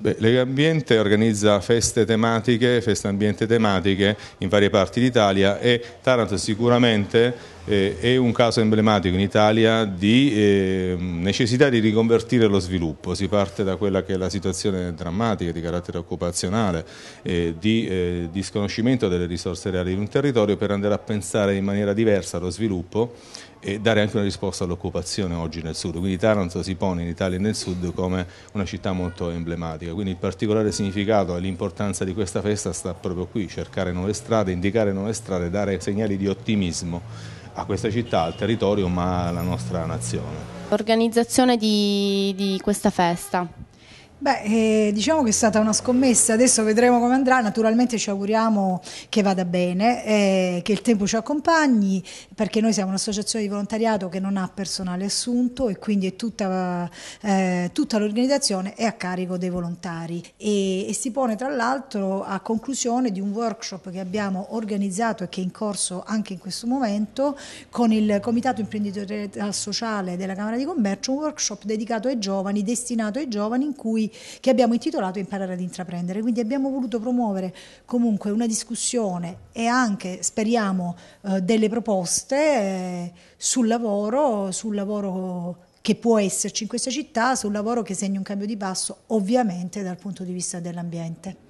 Beh, Lega organizza feste tematiche, feste ambiente tematiche in varie parti d'Italia e Taranto sicuramente eh, è un caso emblematico in Italia di eh, necessità di riconvertire lo sviluppo. Si parte da quella che è la situazione drammatica di carattere occupazionale, eh, di eh, disconoscimento delle risorse reali di un territorio per andare a pensare in maniera diversa allo sviluppo e dare anche una risposta all'occupazione oggi nel sud. Quindi Taranto si pone in Italia e nel sud come una città molto emblematica. Quindi il particolare significato e l'importanza di questa festa sta proprio qui, cercare nuove strade, indicare nuove strade, dare segnali di ottimismo a questa città, al territorio, ma alla nostra nazione. L'organizzazione di, di questa festa. Beh, eh, diciamo che è stata una scommessa, adesso vedremo come andrà, naturalmente ci auguriamo che vada bene, eh, che il tempo ci accompagni, perché noi siamo un'associazione di volontariato che non ha personale assunto e quindi tutta, eh, tutta l'organizzazione è a carico dei volontari e, e si pone tra l'altro a conclusione di un workshop che abbiamo organizzato e che è in corso anche in questo momento con il Comitato Imprenditorialità Sociale della Camera di Commercio, un workshop dedicato ai giovani, destinato ai giovani in cui che abbiamo intitolato Imparare ad intraprendere. Quindi abbiamo voluto promuovere comunque una discussione e anche, speriamo, eh, delle proposte eh, sul lavoro, sul lavoro che può esserci in questa città, sul lavoro che segna un cambio di passo ovviamente dal punto di vista dell'ambiente.